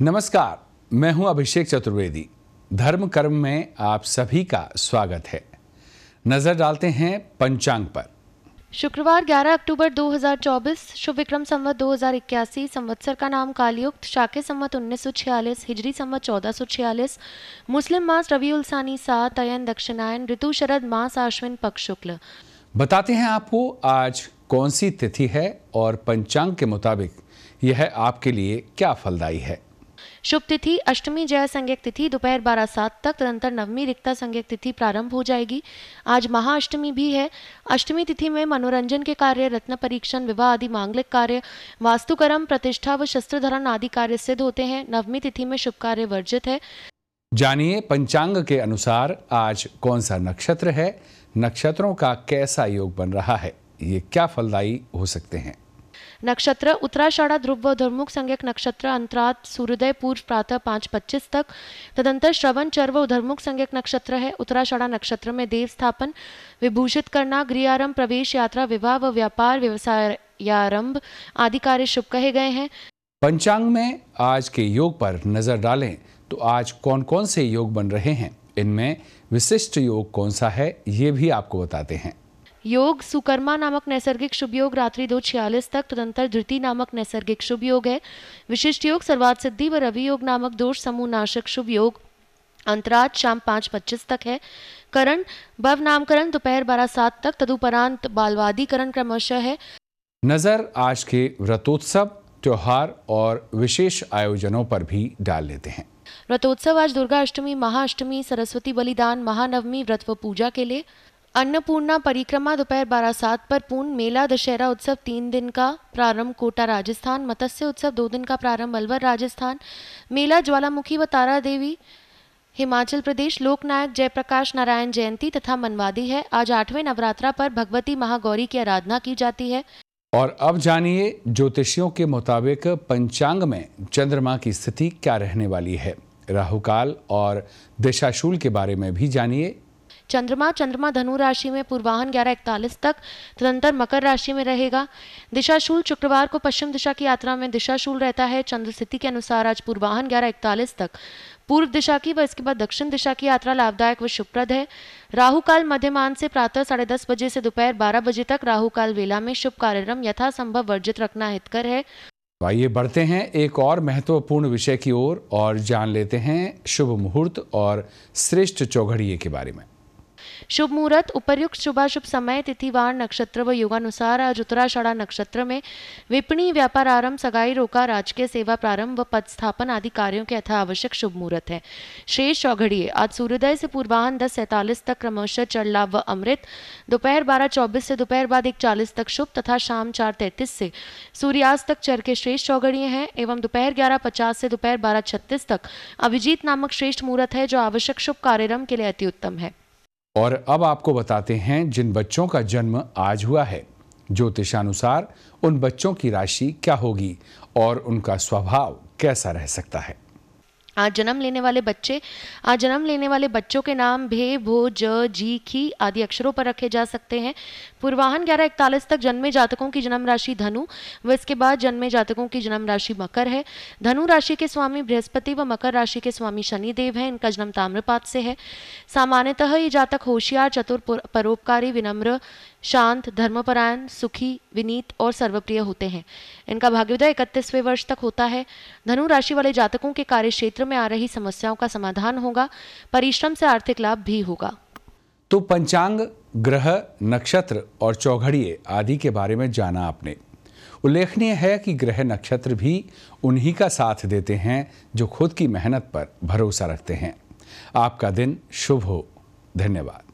नमस्कार मैं हूं अभिषेक चतुर्वेदी धर्म कर्म में आप सभी का स्वागत है नजर डालते हैं पंचांग पर शुक्रवार 11 अक्टूबर 2024 शुभ विक्रम संवत दो संवत्सर का नाम कालयुक्त शाके संवत 1946 हिजरी संवत 1446 मुस्लिम मास रवि उल्सानी सात अयन दक्षिणायन ऋतु शरद मास आश्विन पक्ष शुक्ल बताते हैं आपको आज कौन सी तिथि है और पंचांग के मुताबिक यह आपके लिए क्या फलदायी है शुभ तिथि अष्टमी जय संज्ञक तिथि दोपहर बारह सात तक तदंतर नवमी रिक्ता संज्ञक तिथि प्रारंभ हो जाएगी आज महाअष्टमी भी है अष्टमी तिथि में मनोरंजन के कार्य रत्न परीक्षण विवाह आदि मांगलिक कार्य वास्तुकर्म प्रतिष्ठा व शस्त्र धरण आदि कार्य सिद्ध होते हैं नवमी तिथि में शुभ कार्य वर्जित है जानिए पंचांग के अनुसार आज कौन सा नक्षत्र है नक्षत्रों का कैसा योग बन रहा है ये क्या फलदायी हो सकते हैं नक्षत्र उत्तराषाढ़ा ध्रुव व धर्मुख संज्ञक नक्षत्र अंतरात सूर्योदय पूर्व प्रातः पाँच पच्चीस तक तदंतर श्रवण चर्व धर्मुख संज्ञक नक्षत्र है उत्तराषाढ़ा नक्षत्र में देव स्थापन विभूषित करना गृहारंभ प्रवेश यात्रा विवाह व व्यापार व्यवसाय आरंभ आदि कार्य शुभ कहे गए हैं पंचांग में आज के योग पर नजर डालें तो आज कौन कौन से योग बन रहे हैं इनमें विशिष्ट योग कौन सा है ये भी आपको बताते हैं योग सुकर्मा नामक नैसर्गिक शुभ योग रात्रि दो छियालीस तक तदंतर धृति नामक नैसर्गिक शुभ योग है विशिष्ट योग सर्वात सिद्धि व रवि योग नामक दोष समूह नाशक शुभ योग अंतराज शाम पांच पच्चीस तक है करण भव नामकरण दोपहर बारह सात तक तदुपरांत बालवादीकरण क्रमशः है नजर आज के व्रतोत्सव त्योहार और विशेष आयोजनों पर भी डाल लेते हैं व्रतोत्सव आज दुर्गा अष्टमी महाअष्टमी सरस्वती बलिदान महानवमी व्रत व पूजा के लिए अन्नपूर्णा परिक्रमा दोपहर बारह सात पर पूर्ण मेला दशहरा उत्सव तीन दिन का प्रारंभ कोटा राजस्थान मत्स्य उत्सव दो दिन का प्रारंभ अलवर राजस्थान मेला ज्वालामुखी व तारा देवी हिमाचल प्रदेश लोकनायक जयप्रकाश नारायण जयंती तथा मनवादी है आज आठवें नवरात्रा पर भगवती महागौरी की आराधना की जाती है और अब जानिए ज्योतिषियों के मुताबिक पंचांग में चंद्रमा की स्थिति क्या रहने वाली है राहुकाल और दिशाशूल के बारे में भी जानिए चंद्रमा चंद्रमा धनु राशि में पूर्वाहन ग्यारह इकतालीस तक तदंतर मकर राशि में रहेगा दिशाशूल शुक्रवार को पश्चिम दिशा की यात्रा में दिशाशूल रहता है चंद्र स्थिति के अनुसार आज पूर्वाहन ग्यारह इकतालीस तक पूर्व दिशा की व इसके बाद दक्षिण दिशा की यात्रा लाभदायक व शुभप्रद है राहु काल मध्यमान से प्रातः साढ़े दस बजे से दोपहर बारह बजे तक राहु काल वेला में शुभ कार्यक्रम यथासंभव वर्जित रखना हितकर है तो आइए बढ़ते हैं एक और महत्वपूर्ण विषय की ओर और, और जान लेते हैं शुभ मुहूर्त और श्रेष्ठ चौघड़िए के बारे में शुभ मुहूर्त उपर्युक्त शुभाशुभ समय तिथिवार नक्षत्र व युगानुसार आज उत्तराषाढ़ा नक्षत्र में विपणी व्यापार आरंभ सगाई रोका राजकीय सेवा प्रारंभ व पद स्थापन आदि कार्यों के यथा आवश्यक शुभ मुहूर्त है शेष चौघड़िए आज सूर्योदय से पूर्वाहन दस सैतालीस तक क्रमशः लाभ व अमृत दोपहर बारह चौबीस से दोपहर बाद एक चालीस तक शुभ तथा शाम चार तैतीस से सूर्यास्त तक चर के श्रेष्ठ चौघड़िए हैं एवं दोपहर ग्यारह पचास से दोपहर बारह छत्तीस तक अभिजीत नामक श्रेष्ठ मुहूर्त है जो आवश्यक शुभ कार्यक्रम के लिए अति उत्तम है और अब आपको बताते हैं जिन बच्चों का जन्म आज हुआ है ज्योतिषानुसार उन बच्चों की राशि क्या होगी और उनका स्वभाव कैसा रह सकता है आज जन्म लेने वाले बच्चे आज जन्म लेने वाले बच्चों के नाम भे भो ज जी खी आदि अक्षरों पर रखे जा सकते हैं पूर्वाहन ग्यारह इकतालीस तक जन्मे जातकों की जन्म राशि धनु व इसके बाद जन्मे जातकों की जन्म राशि मकर है धनु राशि के स्वामी बृहस्पति व मकर राशि के स्वामी शनिदेव हैं इनका जन्म ताम्रपात से है सामान्यतः ये जातक होशियार चतुर परोपकारी विनम्र शांत धर्मपरायण सुखी विनीत और सर्वप्रिय होते हैं इनका भाग्योदय इकतीसवें वर्ष तक होता है धनु राशि वाले जातकों के कार्य क्षेत्र में आ रही समस्याओं का समाधान होगा परिश्रम से आर्थिक लाभ भी होगा तो पंचांग ग्रह नक्षत्र और चौघड़िए आदि के बारे में जाना आपने उल्लेखनीय है कि ग्रह नक्षत्र भी उन्हीं का साथ देते हैं जो खुद की मेहनत पर भरोसा रखते हैं आपका दिन शुभ हो धन्यवाद